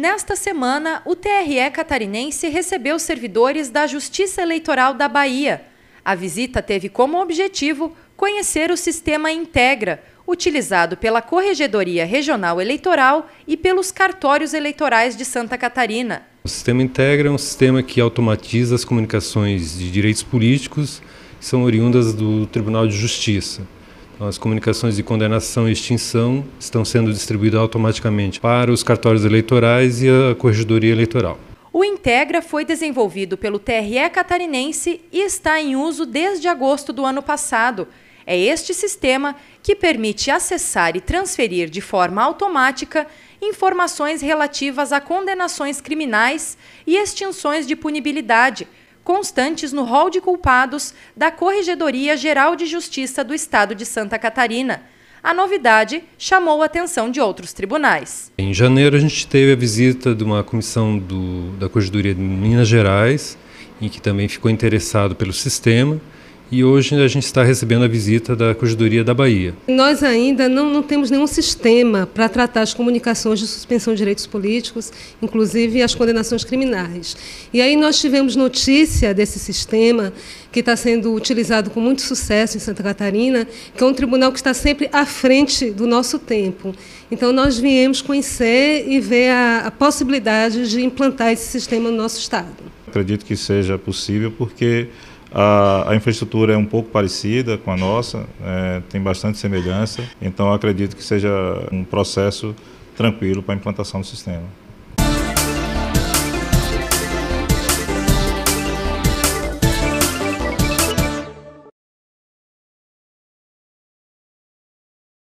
Nesta semana, o TRE catarinense recebeu servidores da Justiça Eleitoral da Bahia. A visita teve como objetivo conhecer o sistema Integra, utilizado pela Corregedoria Regional Eleitoral e pelos cartórios eleitorais de Santa Catarina. O sistema Integra é um sistema que automatiza as comunicações de direitos políticos que são oriundas do Tribunal de Justiça. As comunicações de condenação e extinção estão sendo distribuídas automaticamente para os cartórios eleitorais e a corregedoria eleitoral. O Integra foi desenvolvido pelo TRE catarinense e está em uso desde agosto do ano passado. É este sistema que permite acessar e transferir de forma automática informações relativas a condenações criminais e extinções de punibilidade, constantes no rol de culpados da Corregedoria Geral de Justiça do Estado de Santa Catarina. A novidade chamou a atenção de outros tribunais. Em janeiro, a gente teve a visita de uma comissão do, da Corregedoria de Minas Gerais, em que também ficou interessado pelo sistema e hoje a gente está recebendo a visita da Corregedoria da Bahia. Nós ainda não, não temos nenhum sistema para tratar as comunicações de suspensão de direitos políticos, inclusive as condenações criminais. E aí nós tivemos notícia desse sistema que está sendo utilizado com muito sucesso em Santa Catarina, que é um tribunal que está sempre à frente do nosso tempo. Então nós viemos conhecer e ver a, a possibilidade de implantar esse sistema no nosso Estado. Acredito que seja possível porque a, a, infraestrutura é um pouco parecida com a nossa, é, tem bastante semelhança, então acredito que seja um processo tranquilo para a implantação do sistema.